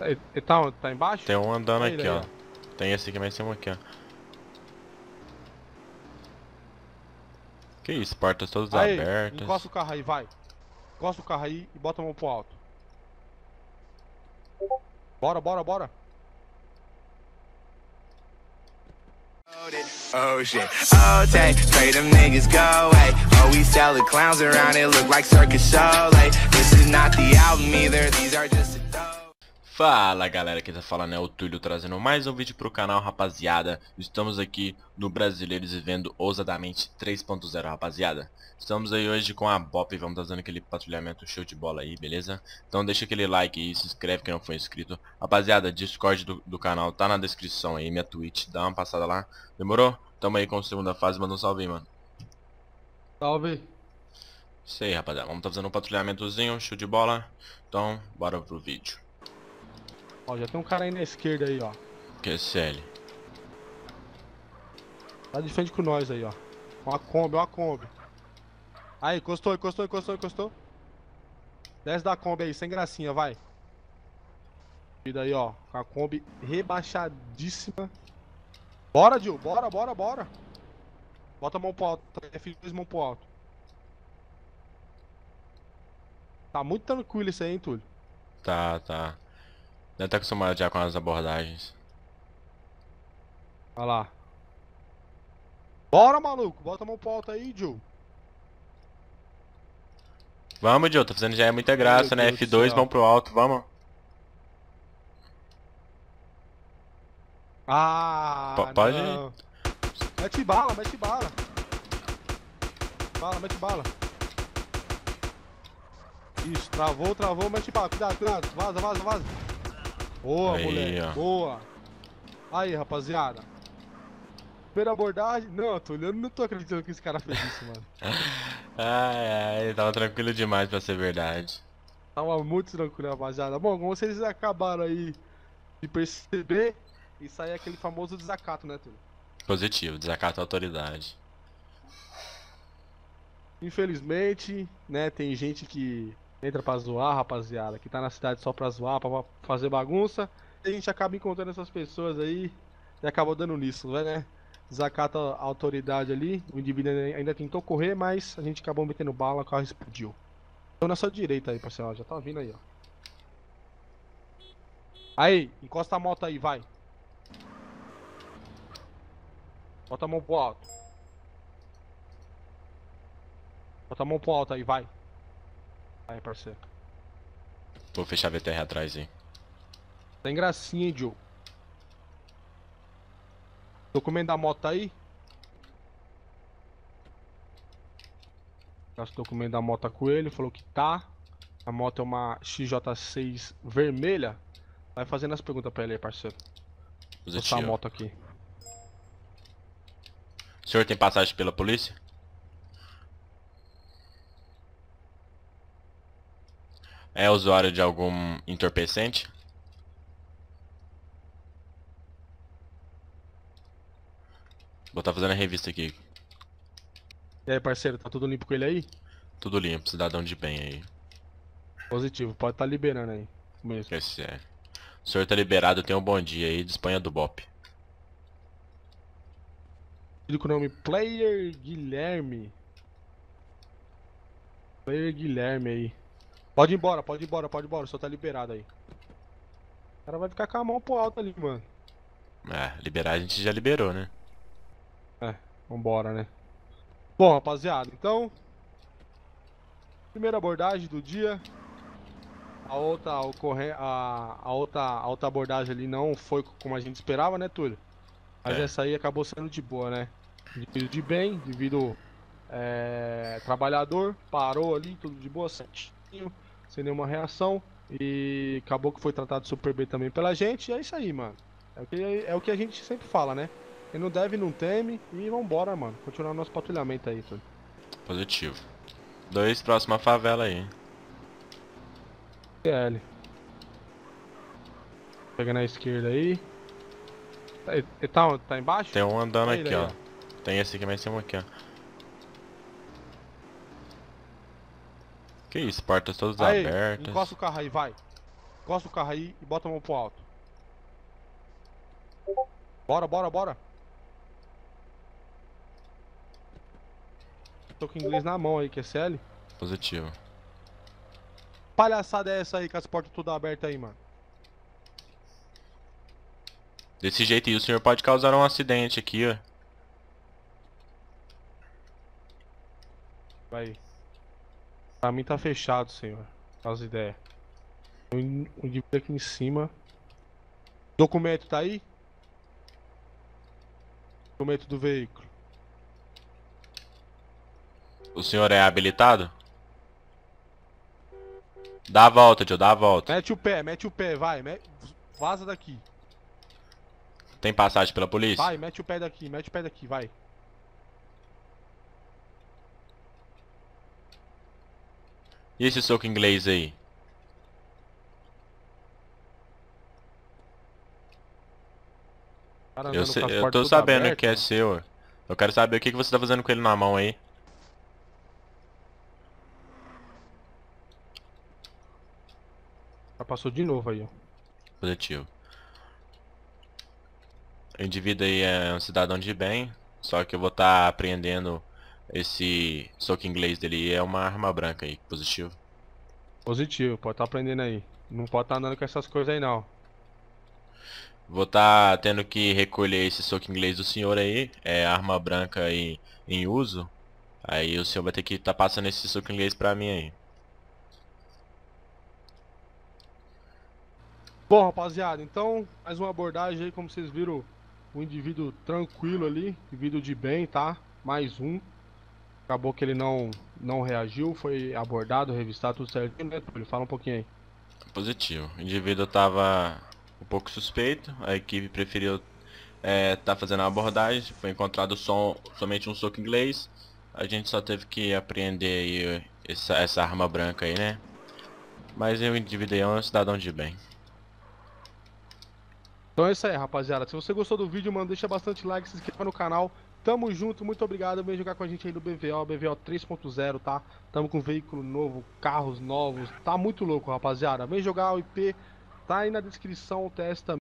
Tá, ele tá, tá embaixo? Tem um andando aí, aqui, ó. Tem esse aqui, mas em cima aqui, ó. Que isso, portas todas aí, abertas. Encosta o carro aí, vai. Encosta o carro aí e bota a mão pro alto. Bora, bora, bora. Oh shit, oh day, pray them niggas go away. Oh, we sell the clowns around, it look like circus show. Like, this is not the album either, these are just. Fala galera, quem tá falando é o Túlio trazendo mais um vídeo pro canal rapaziada Estamos aqui no Brasileiros vivendo ousadamente 3.0 rapaziada Estamos aí hoje com a Bop, vamos tá aquele patrulhamento show de bola aí, beleza? Então deixa aquele like aí, se inscreve quem não foi inscrito Rapaziada, Discord do, do canal tá na descrição aí, minha Twitch, dá uma passada lá Demorou? Tamo aí com a segunda fase, manda um salve aí, mano Salve Isso aí rapaziada, vamos tá fazendo um patrulhamentozinho, show de bola Então, bora pro vídeo Ó, já tem um cara aí na esquerda aí, ó. QSL. Tá de frente com nós aí, ó. Uma Kombi, uma Kombi. Aí, encostou, encostou, encostou, encostou. Desce da Kombi aí, sem gracinha, vai. E daí, ó, com a Kombi rebaixadíssima. Bora, Dil, bora, bora, bora. Bota a mão pro alto, tá? F2 mão pro alto. Tá muito tranquilo isso aí, hein, Túlio? Tá, tá. Deve estar tá acostumado já com as abordagens. Olha lá. Bora, maluco. Bota a mão pro alta aí, Joe. Vamos, Joe. Tá fazendo já é muita graça, né? Meu né? Deus F2, vamos pro alto. Vamos. Ah, P Pode não. Mete bala, mete bala. Bala, mete bala. Isso, travou, travou, mete bala. Cuidado, cuidado. Vaza, vaza, vaza. Boa, aí, moleque. Ó. Boa. Aí, rapaziada. Primeira abordagem. Não, eu tô olhando não tô acreditando que esse cara fez isso, mano. ai, ai, tava tranquilo demais pra ser verdade. Tava muito tranquilo, rapaziada. Bom, como vocês acabaram aí de perceber, isso aí é aquele famoso desacato, né, Túlio? Positivo, desacato à autoridade. Infelizmente, né, tem gente que entra pra zoar, rapaziada, que tá na cidade só pra zoar, pra fazer bagunça. E a gente acaba encontrando essas pessoas aí e acabou dando nisso, né? Desacata a autoridade ali, o indivíduo ainda tentou correr, mas a gente acabou metendo bala, o carro explodiu. Então na sua direita aí, parceiro, já tá vindo aí, ó. Aí, encosta a moto aí, vai. Bota a mão pro alto. Bota a mão pro alto aí, vai. Aí, parceiro. Vou fechar a VTR atrás, hein. Tem gracinha, hein, Joe. Documento da moto aí? Nosso documento da moto com ele, falou que tá. A moto é uma XJ6 vermelha. Vai fazendo as perguntas pra ele aí, parceiro. Vou Vou a moto aqui. O senhor tem passagem pela polícia? é usuário de algum entorpecente? Vou estar tá fazendo a revista aqui. E aí, parceiro, tá tudo limpo com ele aí? Tudo limpo, cidadão de bem aí. Positivo, pode estar tá liberando aí. Mesmo. Esse é. O senhor tá liberado, tenha um bom dia aí, de Espanha do Bop. Com o nome Player Guilherme. Player Guilherme aí. Pode ir embora, pode ir embora, pode ir embora, só tá liberado aí. O cara vai ficar com a mão pro alto ali, mano. É, liberar a gente já liberou, né? É, vambora, né? Bom, rapaziada, então. Primeira abordagem do dia. A outra, ocorre... a, a, outra, a outra abordagem ali não foi como a gente esperava, né, Túlio? Mas é. essa aí acabou sendo de boa, né? Indivíduo de bem, devido é, trabalhador, parou ali, tudo de boa, certinho sem nenhuma reação. E acabou que foi tratado super bem também pela gente. E é isso aí, mano. É o que, é o que a gente sempre fala, né? Ele não deve, não teme. E vambora, mano. Continuar o nosso patrulhamento aí, tudo. Positivo. Dois, próxima favela aí. PL. Pega na esquerda aí. Tá, tá, tá embaixo? Tem um andando aí, aqui, daí, ó. ó. Tem esse aqui mais cima aqui, ó. Que isso, portas todas aí, abertas. Encosta o carro aí, vai. Encosta o carro aí e bota a mão pro alto. Bora, bora, bora. Tô com inglês na mão aí, que é Positivo. Palhaçada é essa aí com as portas tudo abertas aí, mano. Desse jeito aí, o senhor pode causar um acidente aqui, ó. Vai. Pra mim tá fechado, senhor. As ideias. O indivíduo aqui em cima. Documento tá aí? Documento do veículo. O senhor é habilitado? Dá a volta, tio, dá a volta. Mete o pé, mete o pé, vai. Vaza daqui. Tem passagem pela polícia? Vai, mete o pé daqui, mete o pé daqui, vai. E esse soco inglês aí? Cara, eu, sei, eu tô sabendo aberto. que é seu. Eu quero saber o que, que você tá fazendo com ele na mão aí. Já passou de novo aí, ó. Positivo. O indivíduo aí é um cidadão de bem, só que eu vou estar tá apreendendo esse soco inglês dele é uma arma branca aí, positivo. Positivo, pode estar tá aprendendo aí. Não pode estar tá andando com essas coisas aí não. Vou estar tá tendo que recolher esse soco inglês do senhor aí, é arma branca aí em uso. Aí o senhor vai ter que estar tá passando esse soco inglês pra mim aí. Bom, rapaziada, então, mais uma abordagem aí, como vocês viram, um indivíduo tranquilo ali, indivíduo de bem, tá? Mais um. Acabou que ele não, não reagiu, foi abordado, revistado, tudo certinho, né, Túlio? Fala um pouquinho aí. Positivo. O indivíduo estava um pouco suspeito, a equipe preferiu é, tá fazendo a abordagem, foi encontrado som, somente um soco inglês. A gente só teve que apreender essa, essa, arma branca aí, né? Mas eu indivíduo é um cidadão de bem. Então é isso aí, rapaziada. Se você gostou do vídeo, mano, deixa bastante like, se inscreva no canal. Tamo junto, muito obrigado. Vem jogar com a gente aí no BVO, BVO 3.0, tá? Tamo com veículo novo, carros novos. Tá muito louco, rapaziada. Vem jogar o IP, tá aí na descrição o teste também.